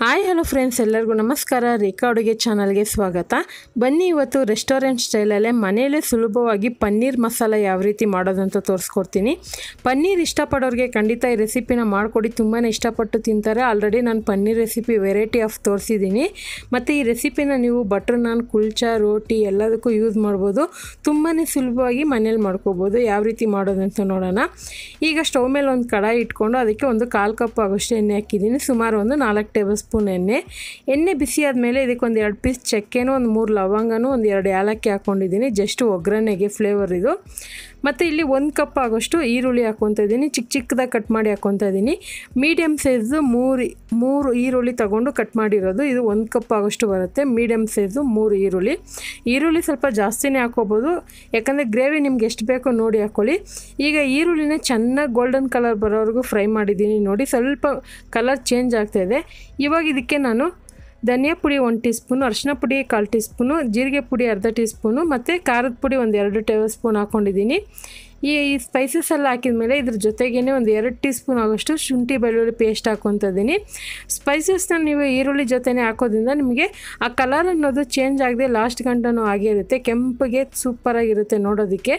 hi hello friends ಎಲ್ಲರಿಗೂ ನಮಸ್ಕಾರ ರೇಖಾ ಅಡುಗೆ ಚಾನಲ್ಗೆ ಸ್ವಾಗತ ಬನ್ನಿ ಇವತ್ತು ರೆಸ್ಟೋರೆಂಟ್ ಸ್ಟೈಲಲ್ಲೇ ಮನೆಯಲ್ಲೇ ಸುಲಭವಾಗಿ ಪನ್ನೀರ್ ಮಸಾಲ ಯಾವ ರೀತಿ ಮಾಡೋದು ಅಂತ ತೋರಿಸ್ಕೊಡ್ತೀನಿ ಪನ್ನೀರ್ ಇಷ್ಟಪಡೋರಿಗೆ ಖಂಡಿತ ಈ ರೆಸಿಪಿನ ಮಾಡಿಕೊಡಿ ತುಂಬಾ ಇಷ್ಟಪಟ್ಟು ತಿಂತಾರೆ ಆಲ್ರೆಡಿ ನಾನು ಪನ್ನೀರ್ ರೆಸಿಪಿ ವೆರೈಟಿ ಆಫ್ ತೋರಿಸಿದ್ದೀನಿ ಮತ್ತು ಈ ರೆಸಿಪಿನ ನೀವು ಬಟರ್ ನಾನ್ ಕುಲ್ಚಾ ರೋಟಿ ಎಲ್ಲದಕ್ಕೂ ಯೂಸ್ ಮಾಡ್ಬೋದು ತುಂಬಾ ಸುಲಭವಾಗಿ ಮನೇಲಿ ಮಾಡ್ಕೋಬೋದು ಯಾವ ರೀತಿ ಮಾಡೋದು ಅಂತ ನೋಡೋಣ ಈಗ ಸ್ಟವ್ ಮೇಲೆ ಒಂದು ಕಡಾಯಿ ಇಟ್ಕೊಂಡು ಅದಕ್ಕೆ ಒಂದು ಕಾಲು ಕಪ್ ಆಗೋಷ್ಟು ಎಣ್ಣೆ ಹಾಕಿದ್ದೀನಿ ಸುಮಾರು ಒಂದು ನಾಲ್ಕು ಟೇಬಲ್ ಸ್ಪೂನ್ ಎಣ್ಣೆ ಎಣ್ಣೆ ಬಿಸಿ ಆದಮೇಲೆ ಒಂದು ಎರಡು ಪೀಸ್ ಚಕ್ಕೆನೂ ಒಂದು ಮೂರು ಲವಂಗನೂ ಒಂದು ಎರಡು ಏಲಕ್ಕಿ ಹಾಕ್ಕೊಂಡಿದ್ದೀನಿ ಜಸ್ಟ್ ಒಗ್ಗರಣೆಗೆ ಫ್ಲೇವರ್ ಇದು ಮತ್ತು ಇಲ್ಲಿ ಒಂದು ಕಪ್ ಆಗೋಷ್ಟು ಈರುಳ್ಳಿ ಹಾಕ್ಕೊತಾ ಇದ್ದೀನಿ ಚಿಕ್ಕ ಚಿಕ್ಕದಾಗಿ ಕಟ್ ಮಾಡಿ ಹಾಕ್ಕೊತಾ ಇದ್ದೀನಿ ಮೀಡಿಯಮ್ ಸೈಜು ಮೂರು ಮೂರು ಈರುಳ್ಳಿ ತಗೊಂಡು ಕಟ್ ಮಾಡಿರೋದು ಇದು ಒಂದು ಕಪ್ ಆಗೋಷ್ಟು ಬರುತ್ತೆ ಮೀಡಿಯಮ್ ಸೈಜು ಮೂರು ಈರುಳ್ಳಿ ಈರುಳ್ಳಿ ಸ್ವಲ್ಪ ಜಾಸ್ತಿನೇ ಹಾಕ್ಕೋಬೋದು ಯಾಕಂದರೆ ಗ್ರೇವಿ ನಿಮ್ಗೆ ಎಷ್ಟು ಬೇಕೋ ನೋಡಿ ಹಾಕ್ಕೊಳ್ಳಿ ಈಗ ಈರುಳ್ಳಿನೇ ಚೆನ್ನಾಗಿ ಗೋಲ್ಡನ್ ಕಲರ್ ಬರೋವರೆಗೂ ಫ್ರೈ ಮಾಡಿದ್ದೀನಿ ನೋಡಿ ಸ್ವಲ್ಪ ಕಲರ್ ಚೇಂಜ್ ಆಗ್ತಾಯಿದೆ ಇವಾಗ ಇದಕ್ಕೆ ನಾನು ಧನಿಯಾ ಪುಡಿ ಒಂದು ಟೀ ಸ್ಪೂನು ಅರಿಶಿನ ಪುಡಿ ಕಾಲು ಟೀ ಸ್ಪೂನು ಜೀರಿಗೆ ಪುಡಿ ಅರ್ಧ ಟೀ ಸ್ಪೂನು ಮತ್ತು ಖಾರದ ಪುಡಿ ಒಂದು ಎರಡು ಟೇಬಲ್ ಸ್ಪೂನ್ ಹಾಕ್ಕೊಂಡಿದ್ದೀನಿ ಈ ಸ್ಪೈಸಸ್ ಎಲ್ಲ ಹಾಕಿದ ಮೇಲೆ ಇದ್ರ ಜೊತೆಗೇ ಒಂದು ಎರಡು ಟೀ ಸ್ಪೂನ್ ಆಗೋಷ್ಟು ಶುಂಠಿ ಬೆಳ್ಳುಳ್ಳಿ ಪೇಸ್ಟ್ ಇದ್ದೀನಿ ಸ್ಪೈಸಸ್ನ ನೀವು ಈರುಳ್ಳಿ ಜೊತೆನೇ ಹಾಕೋದ್ರಿಂದ ನಿಮಗೆ ಆ ಕಲರ್ ಅನ್ನೋದು ಚೇಂಜ್ ಆಗದೆ ಲಾಸ್ಟ್ ಗಂಟನೂ ಆಗಿರುತ್ತೆ ಕೆಂಪಿಗೆ ಸೂಪರಾಗಿರುತ್ತೆ ನೋಡೋದಕ್ಕೆ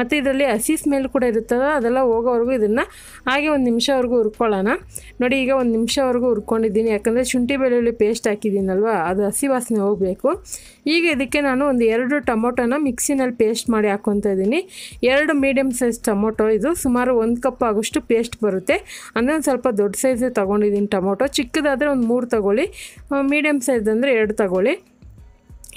ಮತ್ತು ಇದರಲ್ಲಿ ಹಸಿ ಸ್ಮೆಲ್ ಕೂಡ ಇರುತ್ತಲ್ಲ ಅದೆಲ್ಲ ಹೋಗೋವರೆಗೂ ಇದನ್ನು ಹಾಗೆ ಒಂದು ನಿಮಿಷವರೆಗೂ ಹುರ್ಕೊಳ್ಳೋಣ ನೋಡಿ ಈಗ ಒಂದು ನಿಮಿಷವರೆಗೂ ಹುರ್ಕೊಂಡಿದ್ದೀನಿ ಯಾಕಂದರೆ ಶುಂಠಿ ಬೆಳ್ಳುಳ್ಳಿ ಪೇಸ್ಟ್ ಹಾಕಿದ್ದೀನಲ್ವ ಅದು ಹಸಿ ವಾಸನೆ ಹೋಗಬೇಕು ಈಗ ಇದಕ್ಕೆ ನಾನು ಒಂದು ಎರಡು ಟೊಮೊಟೊನ ಮಿಕ್ಸಿನಲ್ಲಿ ಪೇಸ್ಟ್ ಮಾಡಿ ಹಾಕ್ಕೊತಾ ಇದ್ದೀನಿ ಎರಡು ಮೀಡಿಯಮ್ ಮೀಡಿಯಮ್ ಸೈಜ್ ಟೊಮೊಟೊ ಇದು ಸುಮಾರು ಒಂದು ಕಪ್ ಆಗೋಷ್ಟು ಪೇಸ್ಟ್ ಬರುತ್ತೆ ಅಂದರೆ ಒಂದು ಸ್ವಲ್ಪ ದೊಡ್ಡ ಸೈಜೇ ತೊಗೊಂಡಿದ್ದೀನಿ ಟೊಮೊಟೊ ಚಿಕ್ಕದಾದರೆ ಒಂದು ಮೂರು ತಗೊಳ್ಳಿ ಮೀಡಿಯಮ್ ಸೈಜ್ ಅಂದರೆ ಎರಡು ತಗೊಳ್ಳಿ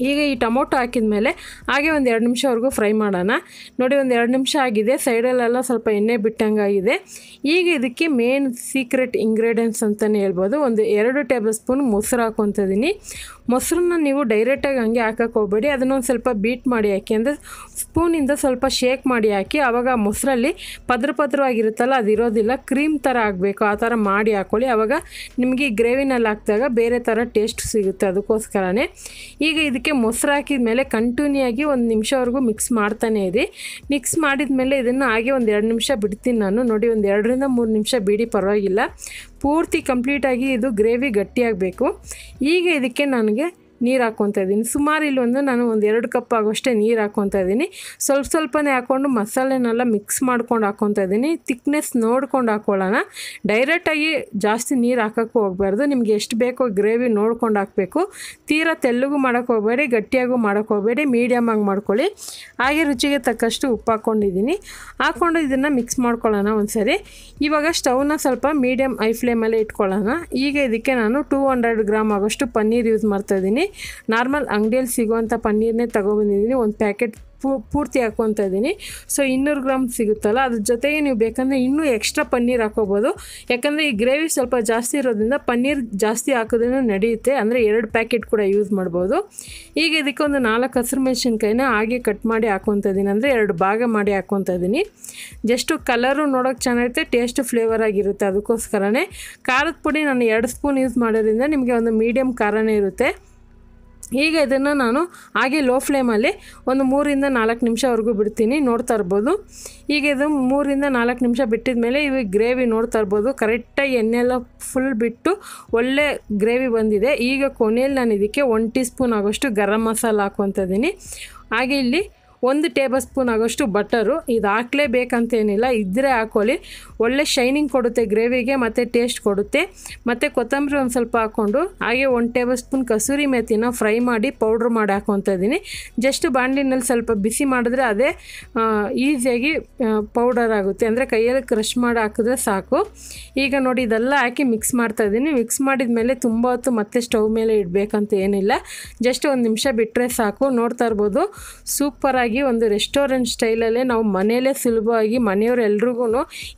ಈಗ ಈ ಟೊಮೊಟೊ ಹಾಕಿದ ಮೇಲೆ ಹಾಗೆ ಒಂದು ಎರಡು ನಿಮಿಷವರೆಗೂ ಫ್ರೈ ಮಾಡೋಣ ನೋಡಿ ಒಂದು ಎರಡು ನಿಮಿಷ ಆಗಿದೆ ಸೈಡಲ್ಲೆಲ್ಲ ಸ್ವಲ್ಪ ಎಣ್ಣೆ ಬಿಟ್ಟಂಗಾಗಿದೆ ಈಗ ಇದಕ್ಕೆ ಮೇನ್ ಸೀಕ್ರೆಟ್ ಇಂಗ್ರೀಡಿಯೆಂಟ್ಸ್ ಅಂತಲೇ ಹೇಳ್ಬೋದು ಒಂದು ಎರಡು ಟೇಬಲ್ ಸ್ಪೂನ್ ಮೊಸರು ಹಾಕೊತಿದ್ದೀನಿ ಮೊಸರನ್ನ ನೀವು ಡೈರೆಕ್ಟಾಗಿ ಹಂಗೆ ಹಾಕಕ್ಕೆ ಹೋಗಬೇಡಿ ಒಂದು ಸ್ವಲ್ಪ ಬೀಟ್ ಮಾಡಿ ಹಾಕಿ ಅಂದರೆ ಸ್ಪೂನಿಂದ ಸ್ವಲ್ಪ ಶೇಕ್ ಮಾಡಿ ಹಾಕಿ ಆವಾಗ ಮೊಸರಲ್ಲಿ ಪದ್ರ ಪದ್ರವಾಗಿರುತ್ತಲ್ಲ ಇರೋದಿಲ್ಲ ಕ್ರೀಮ್ ಥರ ಆಗಬೇಕು ಆ ಥರ ಮಾಡಿ ಹಾಕ್ಕೊಳ್ಳಿ ಆವಾಗ ನಿಮಗೆ ಗ್ರೇವಿನಲ್ಲಿ ಹಾಕಿದಾಗ ಬೇರೆ ಥರ ಟೇಸ್ಟ್ ಸಿಗುತ್ತೆ ಅದಕ್ಕೋಸ್ಕರನೇ ಈಗ ಇದಕ್ಕೆ ಅದಕ್ಕೆ ಮೊಸರು ಹಾಕಿದ ಮೇಲೆ ಕಂಟಿನ್ಯೂ ಆಗಿ ಒಂದು ನಿಮಿಷವರೆಗೂ ಮಿಕ್ಸ್ ಮಾಡ್ತಾನೆ ಇದೆ ಮಿಕ್ಸ್ ಮಾಡಿದ ಮೇಲೆ ಇದನ್ನು ಹಾಗೆ ಒಂದು ಎರಡು ನಿಮಿಷ ಬಿಡ್ತೀನಿ ನಾನು ನೋಡಿ ಒಂದು ಎರಡರಿಂದ ಮೂರು ನಿಮಿಷ ಬಿಡಿ ಪರವಾಗಿಲ್ಲ ಪೂರ್ತಿ ಕಂಪ್ಲೀಟಾಗಿ ಇದು ಗ್ರೇವಿ ಗಟ್ಟಿಯಾಗಬೇಕು ಈಗ ಇದಕ್ಕೆ ನನಗೆ ನೀರು ಹಾಕ್ಕೊತಾ ಇದ್ದೀನಿ ಸುಮಾರು ಇಲ್ಲೊಂದು ನಾನು ಒಂದು ಎರಡು ಕಪ್ ಆಗೋಷ್ಟೇ ನೀರು ಹಾಕ್ಕೊತಾ ಇದ್ದೀನಿ ಸ್ವಲ್ಪ ಸ್ವಲ್ಪನೇ ಹಾಕ್ಕೊಂಡು ಮಸಾಲೆನೆಲ್ಲ ಮಿಕ್ಸ್ ಮಾಡ್ಕೊಂಡು ಹಾಕ್ಕೊತಾ ಇದ್ದೀನಿ ತಿಕ್ನೆಸ್ ನೋಡ್ಕೊಂಡು ಹಾಕ್ಕೊಳ್ಳೋಣ ಡೈರೆಕ್ಟಾಗಿ ಜಾಸ್ತಿ ನೀರು ಹಾಕೋಕ್ಕೂ ಹೋಗಬಾರ್ದು ನಿಮ್ಗೆ ಎಷ್ಟು ಬೇಕೋ ಗ್ರೇವಿ ನೋಡ್ಕೊಂಡು ಹಾಕಬೇಕು ತೀರಾ ತೆಳ್ಳಗೂ ಮಾಡೋಕ್ಕೆ ಹೋಗಬೇಡಿ ಗಟ್ಟಿಯಾಗೂ ಮಾಡೋಕ್ಕೆ ಹೋಗಬೇಡಿ ಆಗಿ ಮಾಡ್ಕೊಳ್ಳಿ ಹಾಗೆ ರುಚಿಗೆ ತಕ್ಕಷ್ಟು ಉಪ್ಪು ಹಾಕ್ಕೊಂಡಿದ್ದೀನಿ ಹಾಕ್ಕೊಂಡು ಇದನ್ನು ಮಿಕ್ಸ್ ಮಾಡ್ಕೊಳ್ಳೋಣ ಒಂದು ಸರಿ ಇವಾಗ ಸ್ಟವ್ನ ಸ್ವಲ್ಪ ಮೀಡಿಯಮ್ ಐ ಫ್ಲೇಮಲ್ಲೇ ಇಟ್ಕೊಳ್ಳೋಣ ಈಗ ಇದಕ್ಕೆ ನಾನು ಟೂ ಹಂಡ್ರೆಡ್ ಗ್ರಾಮ್ ಆಗೋಷ್ಟು ಪನ್ನೀರ್ ಯೂಸ್ ಮಾಡ್ತಾಯಿದ್ದೀನಿ ನಾರ್ಮಲ್ ಅಂಗಡಿಯಲ್ಲಿ ಸಿಗುವಂಥ ಪನ್ನೀರನ್ನೇ ತೊಗೊಬಂದಿದ್ದೀನಿ ಒಂದು ಪ್ಯಾಕೆಟ್ ಪೂರ್ತಿ ಹಾಕ್ಕೊತ ಇದ್ದೀನಿ ಸೊ ಇನ್ನೂರು ಗ್ರಾಮ್ ಸಿಗುತ್ತಲ್ಲ ಅದ್ರ ಜೊತೆಗೆ ನೀವು ಬೇಕಂದರೆ ಇನ್ನೂ ಎಕ್ಸ್ಟ್ರಾ ಪನ್ನೀರ್ ಹಾಕೋಬೋದು ಯಾಕಂದರೆ ಈ ಗ್ರೇವಿ ಸ್ವಲ್ಪ ಜಾಸ್ತಿ ಇರೋದ್ರಿಂದ ಪನ್ನೀರ್ ಜಾಸ್ತಿ ಹಾಕೋದ್ರೂ ನಡೆಯುತ್ತೆ ಅಂದರೆ ಎರಡು ಪ್ಯಾಕೆಟ್ ಕೂಡ ಯೂಸ್ ಮಾಡ್ಬೋದು ಈಗ ಇದಕ್ಕೊಂದು ನಾಲ್ಕು ಹಸಿರು ಮೆಣಸಿನ್ಕಾಯಿನ ಹಾಗೆ ಕಟ್ ಮಾಡಿ ಹಾಕೊತ ಇದ್ದೀನಿ ಅಂದರೆ ಎರಡು ಭಾಗ ಮಾಡಿ ಹಾಕ್ಕೊತ ಇದ್ದೀನಿ ಜಸ್ಟು ಕಲರು ನೋಡೋಕೆ ಚೆನ್ನಾಗಿರುತ್ತೆ ಟೇಸ್ಟ್ ಫ್ಲೇವರ್ ಆಗಿರುತ್ತೆ ಅದಕ್ಕೋಸ್ಕರನೇ ಖಾರದ ಪುಡಿ ನಾನು ಎರಡು ಸ್ಪೂನ್ ಯೂಸ್ ಮಾಡೋದ್ರಿಂದ ನಿಮಗೆ ಒಂದು ಮೀಡಿಯಮ್ ಖಾರನೇ ಇರುತ್ತೆ ಈಗ ಇದನ್ನು ನಾನು ಹಾಗೆ ಲೋ ಫ್ಲೇಮಲ್ಲಿ ಒಂದು ಮೂರಿಂದ ನಾಲ್ಕು ನಿಮಿಷವರೆಗೂ ಬಿಡ್ತೀನಿ ನೋಡ್ತಾ ಇರ್ಬೋದು ಈಗ ಇದು ಮೂರಿಂದ ನಾಲ್ಕು ನಿಮಿಷ ಬಿಟ್ಟಿದ ಮೇಲೆ ಇವಾಗ ಗ್ರೇವಿ ನೋಡ್ತಾ ಇರ್ಬೋದು ಕರೆಕ್ಟಾಗಿ ಎಣ್ಣೆಲ್ಲ ಫುಲ್ ಬಿಟ್ಟು ಒಳ್ಳೆ ಗ್ರೇವಿ ಬಂದಿದೆ ಈಗ ಕೊನೆಯಲ್ಲಿ ನಾನು ಇದಕ್ಕೆ ಒನ್ ಟೀ ಸ್ಪೂನ್ ಆಗೋಷ್ಟು ಗರಂ ಮಸಾಲ ಹಾಕುವಂಥದ್ದೀನಿ ಹಾಗೆ ಇಲ್ಲಿ ಒಂದು ಟೇಬಲ್ ಸ್ಪೂನ್ ಆಗೋಷ್ಟು ಬಟರು ಇದು ಹಾಕ್ಲೇಬೇಕಂತೇನಿಲ್ಲ ಇದ್ದರೆ ಹಾಕೊಳ್ಳಿ ಒಳ್ಳೆ ಶೈನಿಂಗ್ ಕೊಡುತ್ತೆ ಗ್ರೇವಿಗೆ ಮತ್ತು ಟೇಸ್ಟ್ ಕೊಡುತ್ತೆ ಮತ್ತು ಕೊತ್ತಂಬರಿ ಒಂದು ಸ್ವಲ್ಪ ಹಾಕ್ಕೊಂಡು ಹಾಗೆ ಒಂದು ಟೇಬಲ್ ಸ್ಪೂನ್ ಕಸೂರಿ ಮೇಥಿನ ಫ್ರೈ ಮಾಡಿ ಪೌಡ್ರ್ ಮಾಡಿ ಹಾಕ್ಕೊತ ಇದ್ದೀನಿ ಜಸ್ಟ್ ಬಾಂಡಿನಲ್ಲಿ ಸ್ವಲ್ಪ ಬಿಸಿ ಮಾಡಿದ್ರೆ ಅದೇ ಈಸಿಯಾಗಿ ಪೌಡರ್ ಆಗುತ್ತೆ ಅಂದರೆ ಕೈಯಲ್ಲಿ ಕ್ರಷ್ ಮಾಡಿ ಹಾಕಿದ್ರೆ ಸಾಕು ಈಗ ನೋಡಿ ಇದೆಲ್ಲ ಹಾಕಿ ಮಿಕ್ಸ್ ಮಾಡ್ತಾಯಿದ್ದೀನಿ ಮಿಕ್ಸ್ ಮಾಡಿದ ಮೇಲೆ ತುಂಬ ಹೊತ್ತು ಮತ್ತೆ ಸ್ಟವ್ ಮೇಲೆ ಇಡಬೇಕಂತ ಏನಿಲ್ಲ ಜಸ್ಟ್ ಒಂದು ನಿಮಿಷ ಬಿಟ್ಟರೆ ಸಾಕು ನೋಡ್ತಾ ಇರ್ಬೋದು ಸೂಪರಾಗಿ ಹಾಗಾಗಿ ಒಂದು ರೆಸ್ಟೋರೆಂಟ್ ಸ್ಟೈಲಲ್ಲೇ ನಾವು ಮನೆಯಲ್ಲೇ ಸುಲಭವಾಗಿ ಎಲ್ರಿಗೂ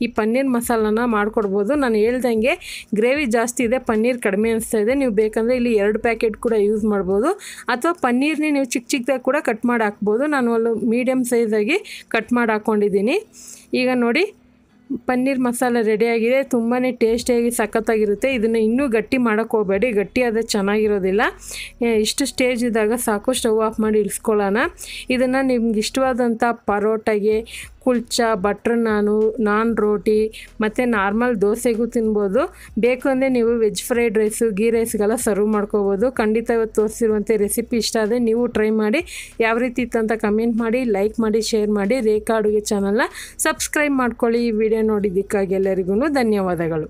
ಈ ಪನ್ನೀರ್ ಮಸಾಲನ ಮಾಡಿಕೊಡ್ಬೋದು ನಾನು ಹೇಳ್ದಂಗೆ ಗ್ರೇವಿ ಜಾಸ್ತಿ ಇದೆ ಪನ್ನೀರ್ ಕಡಿಮೆ ಅನಿಸ್ತಾ ಇದೆ ನೀವು ಬೇಕಂದರೆ ಇಲ್ಲಿ ಎರಡು ಪ್ಯಾಕೆಟ್ ಕೂಡ ಯೂಸ್ ಮಾಡ್ಬೋದು ಅಥವಾ ಪನ್ನೀರ್ನೇ ನೀವು ಚಿಕ್ಕ ಚಿಕ್ಕದಾಗಿ ಕೂಡ ಕಟ್ ಮಾಡಿ ಹಾಕ್ಬೋದು ನಾನು ಅಲ್ಲಿ ಮೀಡಿಯಮ್ ಸೈಜಾಗಿ ಕಟ್ ಮಾಡಿ ಹಾಕ್ಕೊಂಡಿದ್ದೀನಿ ಈಗ ನೋಡಿ ಪನ್ನೀರ್ ಮಸಾಲ ರೆಡಿಯಾಗಿದೆ ತುಂಬಾ ಟೇಸ್ಟಿಯಾಗಿ ಸಖತ್ತಾಗಿರುತ್ತೆ ಇದನ್ನು ಇನ್ನೂ ಗಟ್ಟಿ ಮಾಡೋಕ್ಕೆ ಹೋಗಬೇಡಿ ಗಟ್ಟಿಯಾದ ಚೆನ್ನಾಗಿರೋದಿಲ್ಲ ಇಷ್ಟು ಸ್ಟೇಜ್ ಇದ್ದಾಗ ಸಾಕು ಸ್ಟವ್ ಆಫ್ ಮಾಡಿ ಇಳಿಸ್ಕೊಳ್ಳೋಣ ಇದನ್ನು ನಿಮ್ಗೆ ಇಷ್ಟವಾದಂಥ ಪರೋಟಗೆ ಕುಲ್ಚಾ ಬಟ್ರ್ ನಾನು ನಾನ್ ರೋಟಿ ಮತ್ತು ನಾರ್ಮಲ್ ದೋಸೆಗೂ ತಿನ್ಬೋದು ಬೇಕು ಅಂದರೆ ನೀವು ವೆಜ್ ಫ್ರೈಡ್ ರೈಸು ಗೀ ರೈಸ್ಗೆಲ್ಲ ಸರ್ವ್ ಮಾಡ್ಕೋಬೋದು ಖಂಡಿತ ಇವತ್ತು ತೋರಿಸಿರುವಂಥ ರೆಸಿಪಿ ಇಷ್ಟ ಆದರೆ ನೀವು ಟ್ರೈ ಮಾಡಿ ಯಾವ ರೀತಿ ಇತ್ತು ಅಂತ ಕಮೆಂಟ್ ಮಾಡಿ ಲೈಕ್ ಮಾಡಿ ಶೇರ್ ಮಾಡಿ ರೇಖಾ ಅಡುಗೆ ಚಾನಲ್ನ ಸಬ್ಸ್ಕ್ರೈಬ್ ಮಾಡ್ಕೊಳ್ಳಿ ಈ ವಿಡಿಯೋ ನೋಡಿದ್ದಕ್ಕಾಗಿ ಎಲ್ಲರಿಗೂ ಧನ್ಯವಾದಗಳು